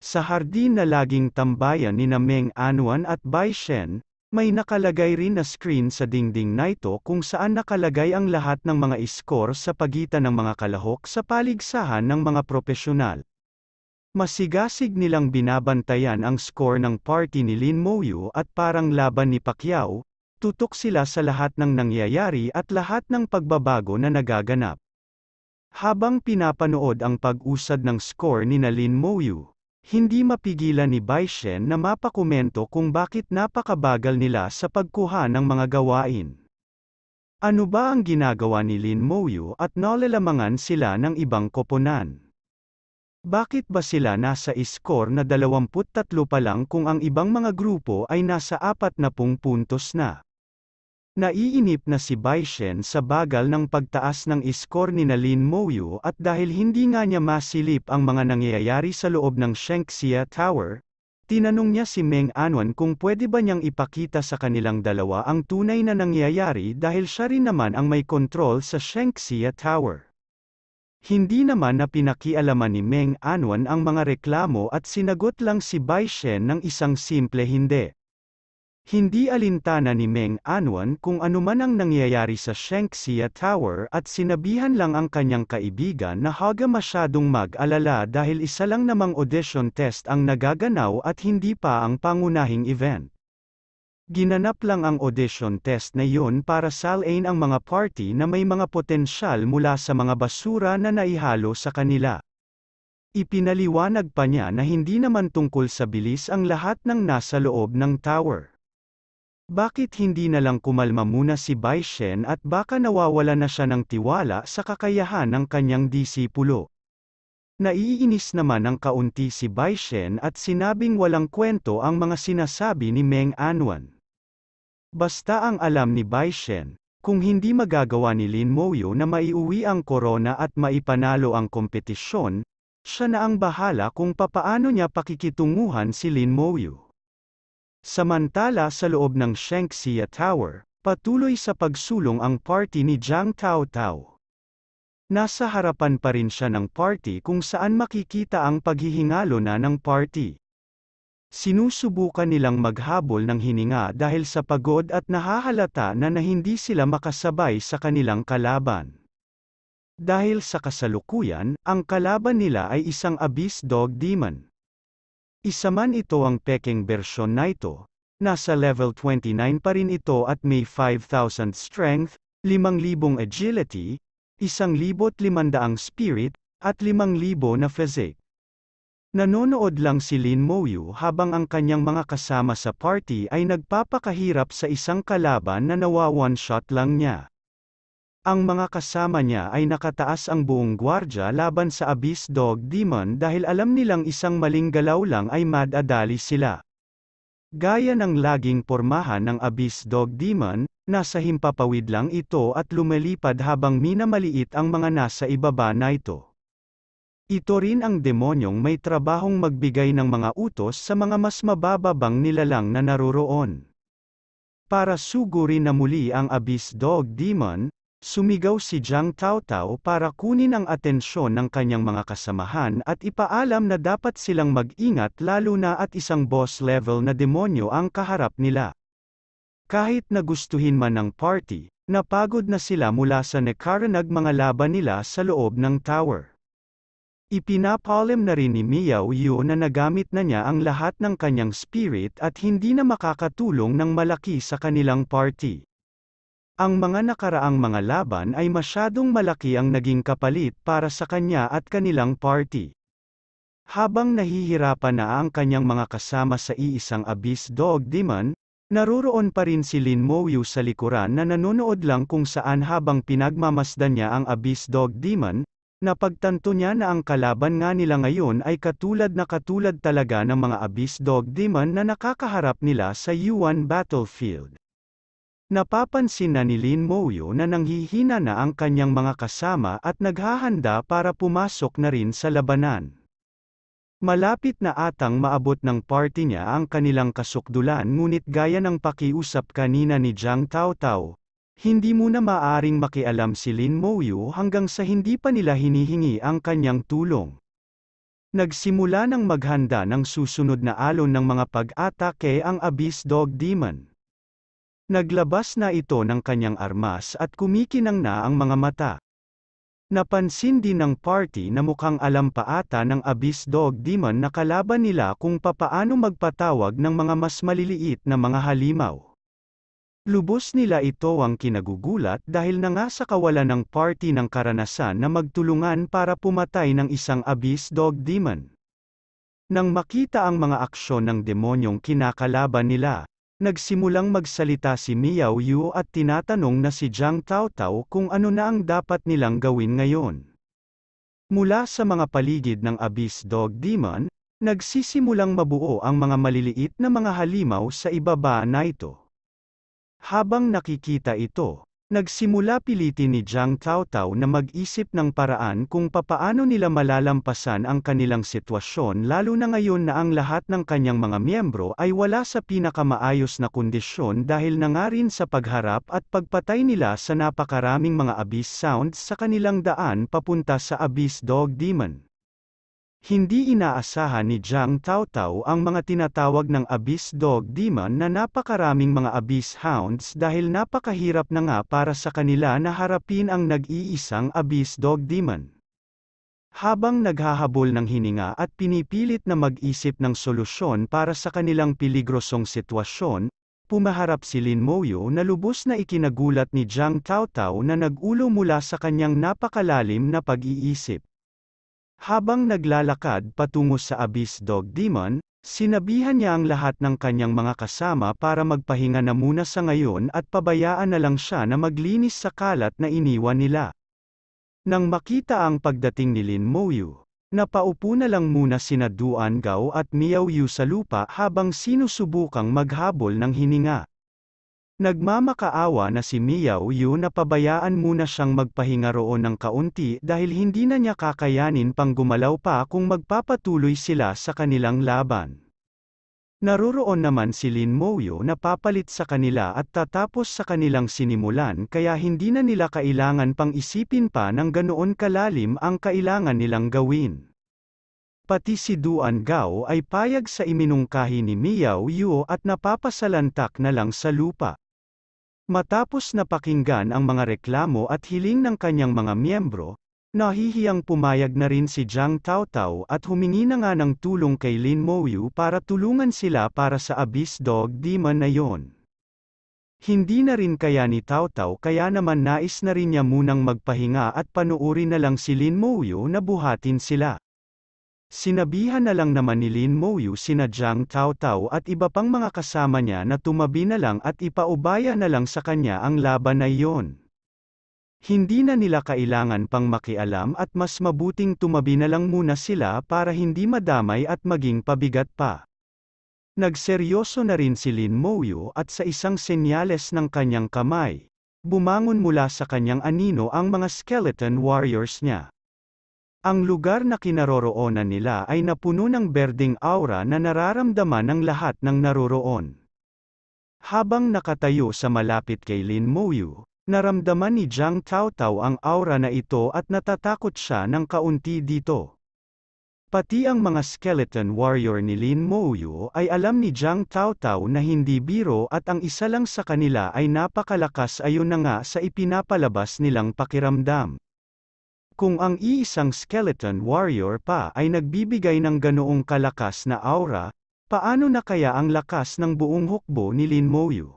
Sa hardin na laging tambayan ni Nameng Anuan at Bai Shen, may nakalagay rin na screen sa dingding na ito kung saan nakalagay ang lahat ng mga iskor sa pagitan ng mga kalahok sa paligsahan ng mga propesyonal. Masigasig nilang binabantayan ang score ng party ni Lin Moyu at parang laban ni Pacquiao, tutok sila sa lahat ng nangyayari at lahat ng pagbabago na nagaganap. Habang pinapanood ang pag-usad ng score ni Nalin Moyu, hindi mapigilan ni Baishen na mapakomento kung bakit napakabagal nila sa pagkuha ng mga gawain. Ano ba ang ginagawa ni Lin Moyu at nalalamangan sila ng ibang koponan? Bakit ba sila nasa score na 23 pa lang kung ang ibang mga grupo ay nasa 40 puntos na? Naiinip na si Baishen sa bagal ng pagtaas ng iskor ni Nalin Moyu at dahil hindi nga niya masilip ang mga nangyayari sa loob ng Shengxia Tower, tinanong niya si Meng Anwan kung pwede ba niyang ipakita sa kanilang dalawa ang tunay na nangyayari dahil siya rin naman ang may kontrol sa Shengxia Tower. Hindi naman na pinakialaman ni Meng Anwan ang mga reklamo at sinagot lang si Baishen ng isang simple hindi. Hindi alintana ni Meng Anwan kung anuman ang nangyayari sa Shengxia Tower at sinabihan lang ang kanyang kaibigan na haga masyadong mag-alala dahil isa lang namang audition test ang nagaganaw at hindi pa ang pangunahing event. Ginanap lang ang audition test na yun para salain ang mga party na may mga potensyal mula sa mga basura na naihalo sa kanila. Ipinaliwanag pa niya na hindi naman tungkol sa bilis ang lahat ng nasa loob ng tower. Bakit hindi na lang kumalma muna si Bai Shen at baka nawawala na siya ng tiwala sa kakayahan ng kanyang disipulo? Naiinis naman ng kaunti si Bai Shen at sinabing walang kwento ang mga sinasabi ni Meng Anwan. Basta ang alam ni Bai Shen, kung hindi magagawa ni Lin Moyo na maiuwi ang korona at maipanalo ang kompetisyon, siya na ang bahala kung papaano niya pakikitunguhan si Lin Moyo. Samantala sa loob ng Shengxia Tower, patuloy sa pagsulong ang party ni Jiang Tao-Tao. Nasa harapan pa rin siya ng party kung saan makikita ang paghihingalo na ng party. Sinusubukan nilang maghabol ng hininga dahil sa pagod at nahahalata na, na hindi sila makasabay sa kanilang kalaban. Dahil sa kasalukuyan, ang kalaban nila ay isang abyss dog demon. Isa man ito ang peking bersyon na ito, nasa level 29 pa rin ito at may 5,000 strength, 5,000 agility, 1,500 spirit, at 5,000 na physique. Nanonood lang si Lin Moyu habang ang kanyang mga kasama sa party ay nagpapakahirap sa isang kalaban na nawa one shot lang niya. Ang mga kasama niya ay nakataas ang buong gwardya laban sa Abyss Dog Demon dahil alam nilang isang maling galaw lang ay madadali sila. Gaya ng laging pormahan ng Abyss Dog Demon, nasa himpapawid lang ito at lumalipad habang minamaliit ang mga nasa ibaba na ito. Ito rin ang demonyong may trabahong magbigay ng mga utos sa mga mas mabababang nilalang na naroroon. Para sugurin na muli ang Abyss Dog Demon, Sumigaw si Jiang Taotao para kunin ang atensyon ng kanyang mga kasamahan at ipaalam na dapat silang mag-ingat lalo na at isang boss level na demonyo ang kaharap nila. Kahit nagustuhin man ng party, napagod na sila mula sa nekaranag mga laban nila sa loob ng tower. Ipinapalam na rin ni Miao Yu na nagamit na niya ang lahat ng kanyang spirit at hindi na makakatulong ng malaki sa kanilang party. Ang mga nakaraang mga laban ay masyadong malaki ang naging kapalit para sa kanya at kanilang party. Habang nahihirapan na ang kanyang mga kasama sa iisang abyss dog demon, naruroon pa rin si Lin Mouyu sa likuran na nanonood lang kung saan habang pinagmamasdan niya ang abyss dog demon, napagtanto niya na ang kalaban nga nila ngayon ay katulad na katulad talaga ng mga abyss dog demon na nakakaharap nila sa Yuan Battlefield. Napapansin na ni Lin Moyo na nanghihina na ang kanyang mga kasama at naghahanda para pumasok na rin sa labanan. Malapit na atang maabot ng party niya ang kanilang kasukdulan ngunit gaya ng pakiusap kanina ni Jiang Tao Tao, hindi muna maaring makialam si Lin Moyo hanggang sa hindi pa nila hinihingi ang kanyang tulong. Nagsimula ng maghanda ng susunod na alon ng mga pag-atake ang Abyss Dog Demon. Naglabas na ito ng kanyang armas at kumikinang na ang mga mata. Napansin din ng party na mukhang alam pa ata ng Abyss Dog Demon na kalaban nila kung papaano magpatawag ng mga mas maliliit na mga halimaw. Lubos nila ito ang kinagugulat dahil na nga sa kawalan ng party ng karanasan na magtulungan para pumatay ng isang abyss dog demon. Nang makita ang mga aksyon ng demonyong kinakalaban nila, Nagsimulang magsalita si Miao Yu at tinatanong na si Jiang Taotao kung ano na ang dapat nilang gawin ngayon. Mula sa mga paligid ng Abyss Dog Demon, nagsisimulang mabuo ang mga maliliit na mga halimaw sa ibaba na ito. Habang nakikita ito, Nagsimula pilitin ni Jiang Taotao na mag-isip ng paraan kung papaano nila malalampasan ang kanilang sitwasyon lalo na ngayon na ang lahat ng kanyang mga miyembro ay wala sa pinakamaayos na kondisyon dahil na nga rin sa pagharap at pagpatay nila sa napakaraming mga abyss sounds sa kanilang daan papunta sa Abyss Dog Demon. Hindi inaasahan ni Zhang Taotao ang mga tinatawag ng abyss dog demon na napakaraming mga abyss hounds dahil napakahirap na nga para sa kanila na harapin ang nag-iisang abyss dog demon. Habang naghahabol ng hininga at pinipilit na mag-isip ng solusyon para sa kanilang piligrosong sitwasyon, pumaharap si Lin Moyo na lubos na ikinagulat ni Zhang Taotao na nag-ulo mula sa kanyang napakalalim na pag-iisip. Habang naglalakad patungo sa Abyss Dog Demon, sinabihan niya ang lahat ng kanyang mga kasama para magpahinga na muna sa ngayon at pabayaan na lang siya na maglinis sa kalat na iniwan nila. Nang makita ang pagdating ni Lin Moyu, napaupo na lang muna sina Duan Gao at Miao Yu sa lupa habang sinusubukang maghabol ng hininga. Nagmamakaawa na si Miao Yu na pabayaan muna siyang magpahinga roon ng kaunti dahil hindi na niya kakayanin pang gumalaw pa kung magpapatuloy sila sa kanilang laban. Naroroon naman si Lin Moyo na papalit sa kanila at tatapos sa kanilang sinimulan kaya hindi na nila kailangan pang isipin pa ng ganoon kalalim ang kailangan nilang gawin. Pati si Duan Gao ay payag sa iminungkahi ni Miao Yu at napapasalantak na lang sa lupa. Matapos na pakinggan ang mga reklamo at hiling ng kanyang mga miyembro, nahihiyang pumayag na rin si Jiang Taotao at humingi na nga ng tulong kay Lin Moyu para tulungan sila para sa Abyss Dog Demon na yon. Hindi na rin kaya ni Taotao kaya naman nais na rin niya munang magpahinga at panuuri na lang si Lin Moyu na buhatin sila. Sinabihan na lang naman ni Lin Moyu sina Jiang Taotao at iba pang mga kasama niya na tumabi na lang at ipaubaya na lang sa kanya ang laban na iyon. Hindi na nila kailangan pang makialam at mas mabuting tumabi na lang muna sila para hindi madamay at maging pabigat pa. Nagseryoso na rin si Lin Moyu at sa isang senyales ng kanyang kamay, bumangon mula sa kanyang anino ang mga skeleton warriors niya. Ang lugar na kinaroroonan nila ay napuno ng berding aura na nararamdaman ng lahat ng naroroon. Habang nakatayo sa malapit kay Lin Moyu, naramdaman ni Jiang Taotao ang aura na ito at natatakot siya ng kaunti dito. Pati ang mga skeleton warrior ni Lin Moyu ay alam ni Jiang Taotao na hindi biro at ang isa lang sa kanila ay napakalakas ayon na nga sa ipinapalabas nilang pakiramdam. Kung ang iisang skeleton warrior pa ay nagbibigay ng ganoong kalakas na aura, paano na kaya ang lakas ng buong hukbo ni Lin Moyu?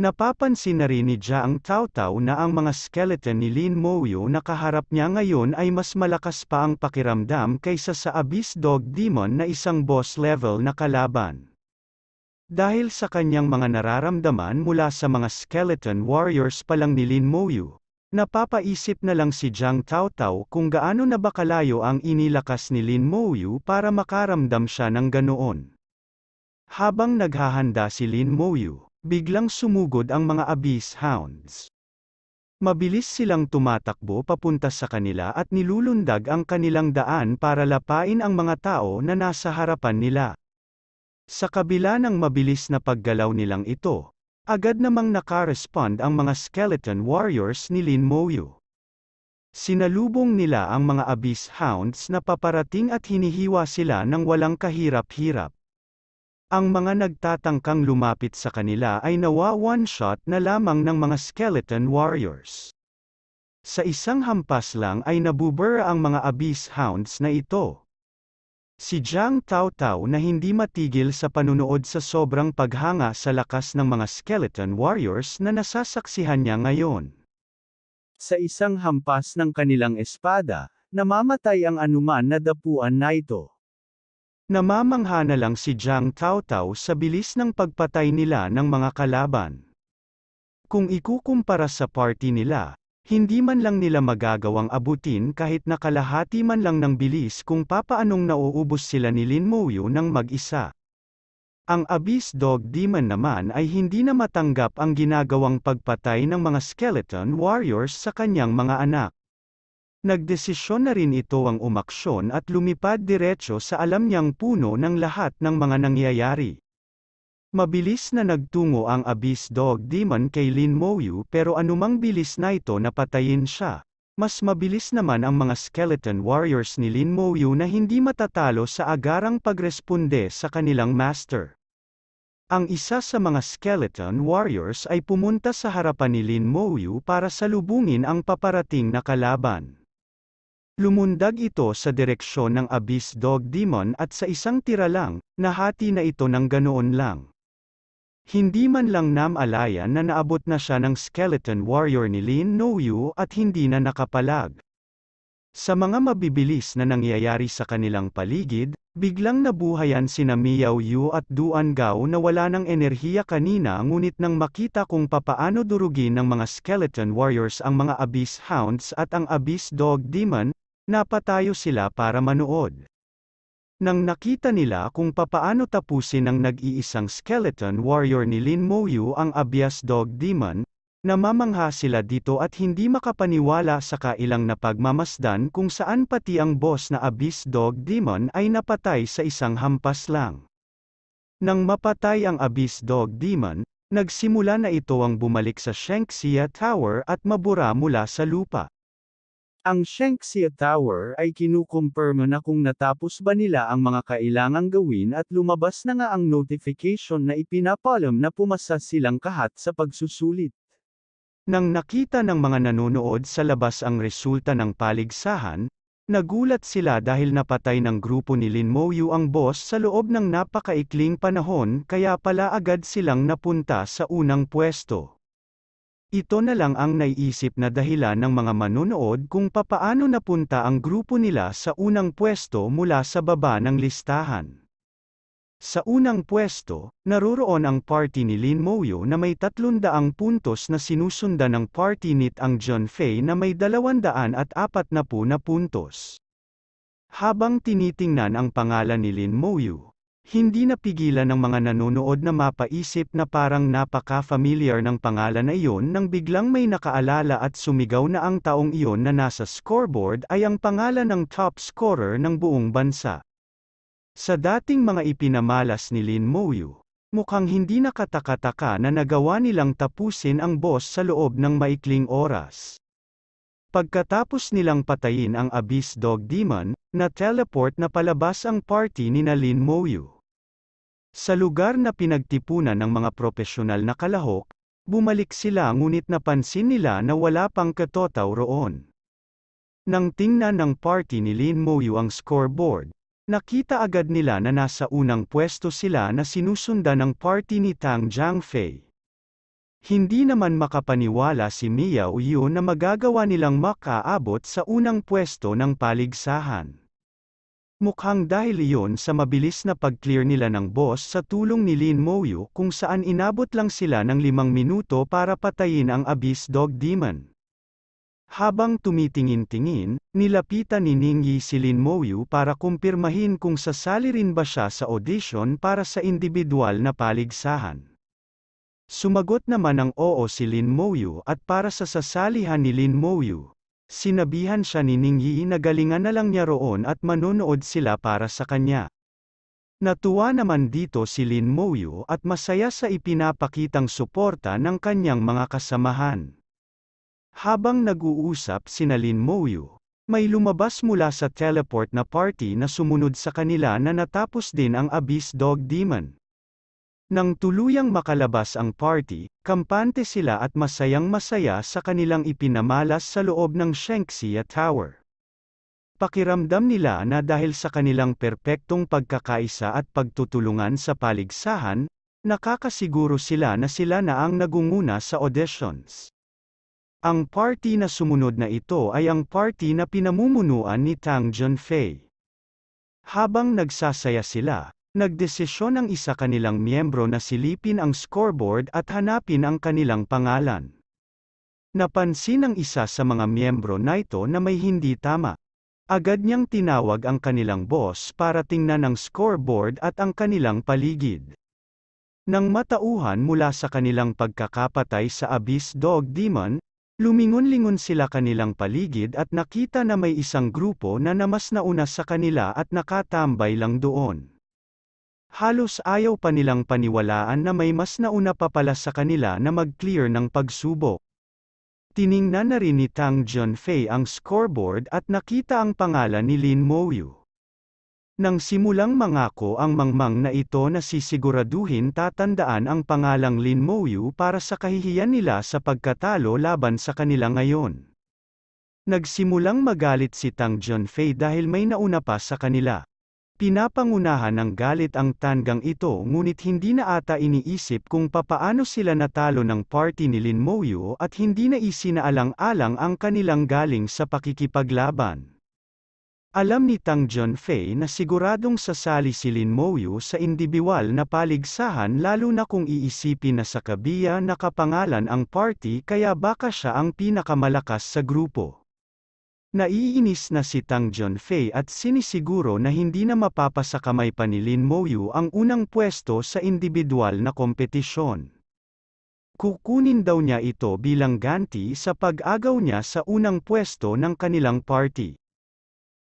Napapansin na rin ni Jiang Taotao na ang mga skeleton ni Lin Moyu na kaharap niya ngayon ay mas malakas pa ang pakiramdam kaysa sa Abyss Dog Demon na isang boss level na kalaban. Dahil sa kanyang mga nararamdaman mula sa mga skeleton warriors pa lang ni Lin Moyu, Napapaisip na lang si Jiang Taotao kung gaano na ba kalayo ang inilakas ni Lin Mouyu para makaramdam siya ng ganoon. Habang naghahanda si Lin Mouyu, biglang sumugod ang mga abyss hounds. Mabilis silang tumatakbo papunta sa kanila at nilulundag ang kanilang daan para lapain ang mga tao na nasa harapan nila. Sa kabila ng mabilis na paggalaw nilang ito, Agad namang nakarespond ang mga skeleton warriors ni Lin Moyu. Sinalubong nila ang mga abyss hounds na paparating at hinihiwa sila ng walang kahirap-hirap. Ang mga nagtatangkang lumapit sa kanila ay nawa one-shot na lamang ng mga skeleton warriors. Sa isang hampas lang ay nabubura ang mga abyss hounds na ito. Si Jiang Tao Tao na hindi matigil sa panunood sa sobrang paghanga sa lakas ng mga skeleton warriors na nasasaksihan niya ngayon. Sa isang hampas ng kanilang espada, namamatay ang anuman na dapuan na ito. Namamangha na lang si Jiang Tao Tao sa bilis ng pagpatay nila ng mga kalaban. Kung ikukumpara sa party nila, hindi man lang nila magagawang abutin kahit na kalahati man lang ng bilis kung papaanong nauubos sila ni Lin Mouyu ng mag-isa. Ang Abyss Dog Demon naman ay hindi na matanggap ang ginagawang pagpatay ng mga skeleton warriors sa kanyang mga anak. Nagdesisyon na rin ito ang umaksyon at lumipad diretso sa alam niyang puno ng lahat ng mga nangyayari. Mabilis na nagtungo ang Abyss Dog Demon kay Lin Moyu pero anumang bilis na ito napatayin siya. Mas mabilis naman ang mga skeleton warriors ni Lin Moyu na hindi matatalo sa agarang pagresponde sa kanilang master. Ang isa sa mga skeleton warriors ay pumunta sa harapan ni Lin Moyu para salubungin ang paparating na kalaban. Lumundag ito sa direksyon ng Abyss Dog Demon at sa isang tira lang, nahati na ito ng ganoon lang. Hindi man lang namalayan na naabot na siya ng skeleton warrior ni Lin No Yu at hindi na nakapalag. Sa mga mabibilis na nangyayari sa kanilang paligid, biglang nabuhayan si Miao Yu at Duan Gao na wala ng enerhiya kanina ngunit nang makita kung papaano durugin ng mga skeleton warriors ang mga abyss hounds at ang abyss dog demon, napatayo sila para manood. Nang nakita nila kung papaano tapusin ng nag-iisang skeleton warrior ni Lin Moyu ang Abyas Dog Demon, namamangha sila dito at hindi makapaniwala sa kailang napagmamasdan kung saan pati ang boss na Abyss Dog Demon ay napatay sa isang hampas lang. Nang mapatay ang Abyss Dog Demon, nagsimula na ito ang bumalik sa Shanxia Tower at mabura mula sa lupa. Ang Shengxia Tower ay kinukumpirma na kung natapos ba nila ang mga kailangang gawin at lumabas na nga ang notification na ipinapalam na pumasa silang kahat sa pagsusulit. Nang nakita ng mga nanonood sa labas ang resulta ng paligsahan, nagulat sila dahil napatay ng grupo ni Lin Moyu ang boss sa loob ng napakaikling panahon kaya pala agad silang napunta sa unang pwesto. Ito na lang ang naiisip na dahilan ng mga manonood kung papaano napunta ang grupo nila sa unang pwesto mula sa baba ng listahan. Sa unang pwesto, naroroon ang party ni Lin Moyo na may 300 puntos na sinusundan ng party nit ang John Fay na may 240 na puntos. Habang tinitingnan ang pangalan ni Lin Moyo, hindi napigilan ng mga nanonood na mapaisip na parang napaka-familiar ng pangalan na iyon nang biglang may nakaalala at sumigaw na ang taong iyon na nasa scoreboard ay ang pangalan ng top scorer ng buong bansa. Sa dating mga ipinamalas ni Lin Moyu, mukhang hindi nakatakataka na nagawa nilang tapusin ang boss sa loob ng maikling oras. Pagkatapos nilang patayin ang Abyss Dog Demon, na teleport na palabas ang party ni Lin Moyu. Sa lugar na pinagtipunan ng mga propesyonal na kalahok, bumalik sila ngunit napansin nila na wala pang katotaw roon. Nang tingnan ng party ni Lin Moyu ang scoreboard, nakita agad nila na nasa unang pwesto sila na sinusunda ng party ni Tang Jiangfei. Hindi naman makapaniwala si Mia Uyo na magagawa nilang makaabot sa unang pwesto ng paligsahan. Mukhang dahil iyon sa mabilis na pag-clear nila ng boss sa tulong ni Lin Moyu kung saan inabot lang sila ng limang minuto para patayin ang Abyss Dog Demon. Habang tumitingin-tingin, nilapitan ni Ningyi si Lin Moyu para kumpirmahin kung sasali rin ba siya sa audition para sa individual na paligsahan. Sumagot naman ang oo si Lin Moyu at para sa sasalihan ni Lin Moyu, Sinabihan siya ni Ningyi na galingan na lang niya roon at manonood sila para sa kanya. Natuwa naman dito si Lin Mouyu at masaya sa ipinapakitang suporta ng kanyang mga kasamahan. Habang nag-uusap sina Lin Mouyu, may lumabas mula sa teleport na party na sumunod sa kanila na natapos din ang Abyss Dog Demon. Nang tuluyang makalabas ang party, kampante sila at masayang-masaya sa kanilang ipinamalas sa loob ng Shenxia Tower. Pakiramdam nila na dahil sa kanilang perpektong pagkakaisa at pagtutulungan sa paligsahan, nakakasiguro sila na sila na ang nagunguna sa auditions. Ang party na sumunod na ito ay ang party na pinamumunuan ni Tang Junfei. Habang nagsasaya sila, Nagdesisyon ang isa kanilang miyembro na silipin ang scoreboard at hanapin ang kanilang pangalan. Napansin ng isa sa mga miyembro na ito na may hindi tama. Agad niyang tinawag ang kanilang boss para tingnan ang scoreboard at ang kanilang paligid. Nang matauhan mula sa kanilang pagkakapatay sa Abyss Dog Demon, lumingon-lingon sila kanilang paligid at nakita na may isang grupo na namas nauna sa kanila at nakatambay lang doon. Halos ayaw pa nilang paniwalaan na may mas nauna pa pala sa kanila na mag-clear ng pagsubok. Tiningnan na rin ni Tang Junfei ang scoreboard at nakita ang pangalan ni Lin Moyu. Nang simulang mangako ang mangmang na ito na sisiguraduhin tatandaan ang pangalang Lin Moyu para sa kahihiyan nila sa pagkatalo laban sa kanila ngayon. Nagsimulang magalit si Tang Junfei dahil may nauna pa sa kanila. Pinapangunahan ng galit ang tanggang ito ngunit hindi na ata iniisip kung papaano sila natalo ng party ni Lin Moyo at hindi na isinaalang-alang ang kanilang galing sa pakikipaglaban. Alam ni Tang Fei na siguradong sasali si Lin Moyu sa indibiwal na paligsahan lalo na kung iisipin na sa kabiya nakapangalan ang party kaya baka siya ang pinakamalakas sa grupo. Naiinis na si Tang Junfei at sinisiguro na hindi na mapapasa kamay pa ni Lin Moyu ang unang pwesto sa individual na kompetisyon. Kukunin daw niya ito bilang ganti sa pag-agaw niya sa unang pwesto ng kanilang party.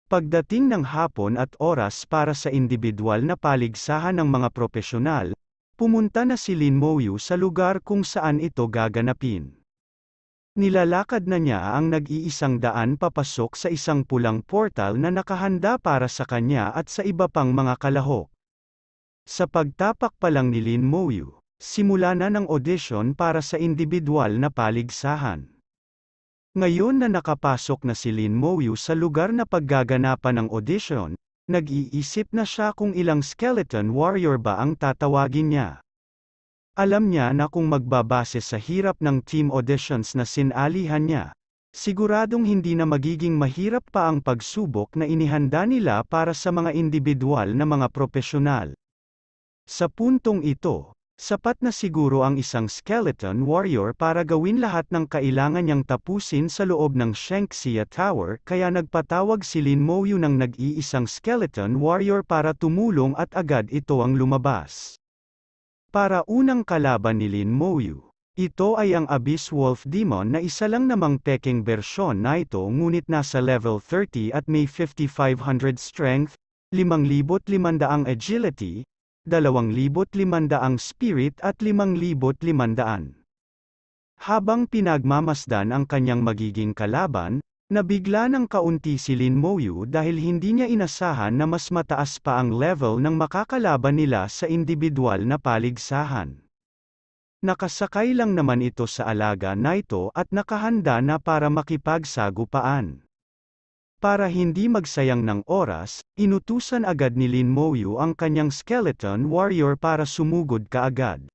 Pagdating ng hapon at oras para sa individual na paligsahan ng mga propesyonal, pumunta na si Lin Moyu sa lugar kung saan ito gaganapin. Nilalakad na niya ang nag-iisang daan papasok sa isang pulang portal na nakahanda para sa kanya at sa iba pang mga kalahok. Sa pagtapak pa lang ni Lin Moyu, simula na ng audition para sa individual na paligsahan. Ngayon na nakapasok na si Lin Moyu sa lugar na paggaganapan ng audition, nag-iisip na siya kung ilang skeleton warrior ba ang tatawagin niya. Alam niya na kung magbabase sa hirap ng team auditions na sinalihan niya, siguradong hindi na magiging mahirap pa ang pagsubok na inihanda nila para sa mga individual na mga profesional. Sa puntong ito, sapat na siguro ang isang skeleton warrior para gawin lahat ng kailangan niyang tapusin sa loob ng Shanxia Tower kaya nagpatawag si Lin Mouyu ng nag-iisang skeleton warrior para tumulong at agad ito ang lumabas. Para unang kalaban ni Lin Mouyu. Ito ay ang Abyss Wolf Demon na isa lang namang peking version na ito ngunit nasa level 30 at may 5500 strength, 5,500 agility, 2,500 spirit at 5,500. Habang pinagmamasdan ang kanyang magiging kalaban, Nabigla ng kaunti si Lin Moyu dahil hindi niya inasahan na mas mataas pa ang level ng makakalaban nila sa individual na paligsahan. Nakasakay lang naman ito sa alaga na ito at nakahanda na para makipagsagupaan. Para hindi magsayang ng oras, inutusan agad ni Lin Moyu ang kanyang skeleton warrior para sumugod kaagad.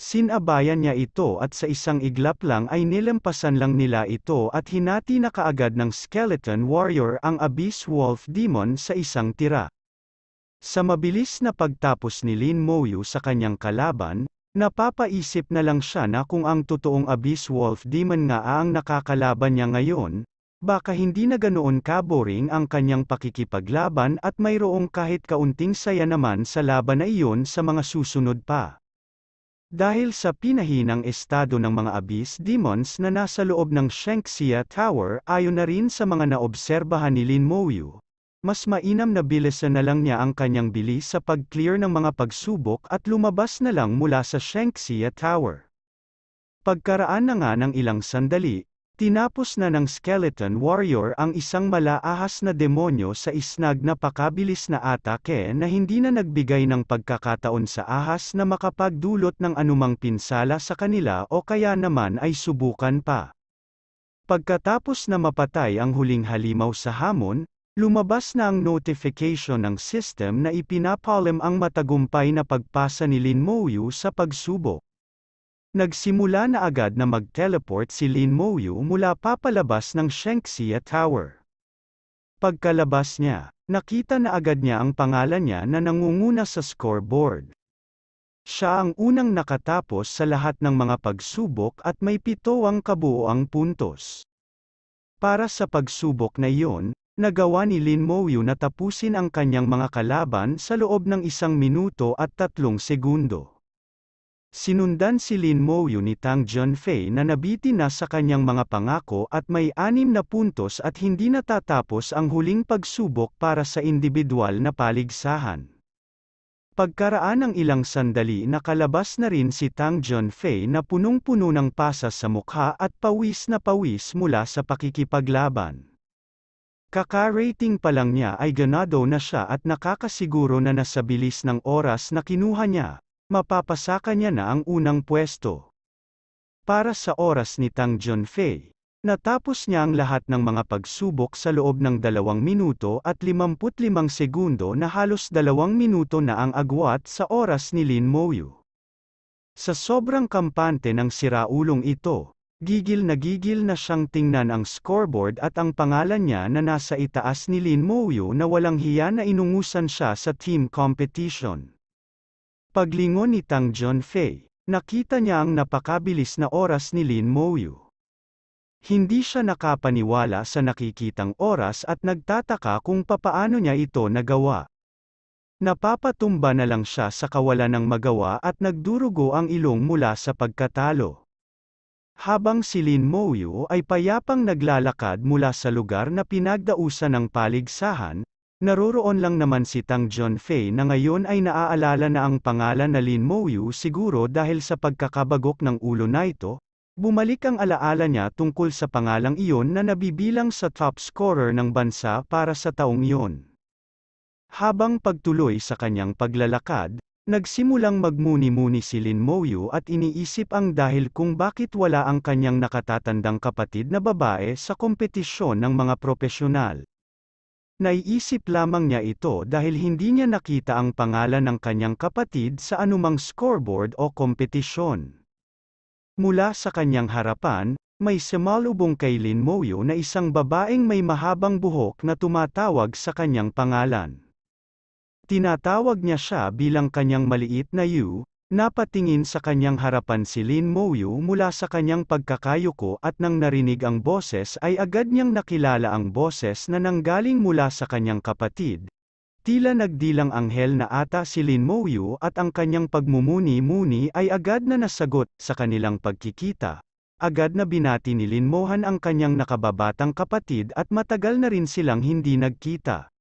Sinabayan niya ito at sa isang iglap lang ay nilampasan lang nila ito at hinati na kaagad ng skeleton warrior ang abyss wolf demon sa isang tira. Sa mabilis na pagtapos ni Lin Moyu sa kanyang kalaban, napapaisip na lang siya na kung ang totoong abyss wolf demon nga ang nakakalaban niya ngayon, baka hindi na ganoon kaboring ang kanyang pakikipaglaban at mayroong kahit kaunting saya naman sa laban na iyon sa mga susunod pa. Dahil sa pinahinang estado ng mga abyss demons na nasa loob ng Shenxia Tower ayon na rin sa mga naobserbahan ni Lin Mouyu, mas mainam na bilisan na lang niya ang kanyang bilis sa pag-clear ng mga pagsubok at lumabas na lang mula sa Shenxia Tower. Pagkaraan na nga ng ilang sandali, Tinapos na ng Skeleton Warrior ang isang malaahas na demonyo sa isnag na pakabilis na atake na hindi na nagbigay ng pagkakataon sa ahas na makapagdulot ng anumang pinsala sa kanila o kaya naman ay subukan pa. Pagkatapos na mapatay ang huling halimaw sa hamon, lumabas na ang notification ng system na ipinapalam ang matagumpay na pagpasa ni Lin Mouyu sa pagsubok. Nagsimula na agad na mag-teleport si Lin Moyu mula papalabas ng Shenxia Tower. Pagkalabas niya, nakita na agad niya ang pangalan niya na nangunguna sa scoreboard. Siya ang unang nakatapos sa lahat ng mga pagsubok at may pito ang kabuoang puntos. Para sa pagsubok na iyon, nagawa ni Lin Moyu na tapusin ang kanyang mga kalaban sa loob ng isang minuto at tatlong segundo. Sinundan si Lin Moyu ni Tang Junfei na nabiti na sa kanyang mga pangako at may anim na puntos at hindi natatapos ang huling pagsubok para sa individual na paligsahan. Pagkaraan ng ilang sandali nakalabas na rin si Tang Junfei na punong-puno ng pasa sa mukha at pawis na pawis mula sa pakikipaglaban. Kaka-rating pa lang niya ay ganado na siya at nakakasiguro na nasa bilis ng oras na kinuha niya, mapapasaka niya na ang unang pwesto. Para sa oras ni Tang Junfei, natapos niya ang lahat ng mga pagsubok sa loob ng 2 minuto at 55 segundo na halos 2 minuto na ang agwat sa oras ni Lin Moyu. Sa sobrang kampante ng siraulong ito, gigil na gigil na siyang tingnan ang scoreboard at ang pangalan niya na nasa itaas ni Lin Moyu na walang hiya na inungusan siya sa team competition. Paglingon ni Tang Junfei, nakita niya ang napakabilis na oras ni Lin Mouyu. Hindi siya nakapaniwala sa nakikitang oras at nagtataka kung papaano niya ito nagawa. Napapatumba na lang siya sa kawalan ng magawa at nagdurugo ang ilong mula sa pagkatalo. Habang si Lin Mouyu ay payapang naglalakad mula sa lugar na pinagdausan ng paligsahan, Naroroon lang naman si Tang Fei na ngayon ay naaalala na ang pangalan na Lin Mouyu siguro dahil sa pagkakabagok ng ulo na ito, bumalik ang alaala niya tungkol sa pangalang iyon na nabibilang sa top scorer ng bansa para sa taong iyon. Habang pagtuloy sa kanyang paglalakad, nagsimulang magmuni-muni si Lin Mouyu at iniisip ang dahil kung bakit wala ang kanyang nakatatandang kapatid na babae sa kompetisyon ng mga propesyonal. Naiisip lamang niya ito dahil hindi niya nakita ang pangalan ng kanyang kapatid sa anumang scoreboard o kompetisyon. Mula sa kanyang harapan, may sumalubong kay Lin Moyo na isang babaeng may mahabang buhok na tumatawag sa kanyang pangalan. Tinatawag niya siya bilang kanyang maliit na Yu, Napatingin sa kanyang harapan si Lin Moyu mula sa kanyang pagkakayuko at nang narinig ang boses ay agad niyang nakilala ang boses na nanggaling mula sa kanyang kapatid. Tila nagdilang anghel na ata si Lin Moyu at ang kanyang pagmumuni-muni ay agad na nasagot sa kanilang pagkikita. Agad na binati ni Lin Mohan ang kanyang nakababatang kapatid at matagal na rin silang hindi nagkita.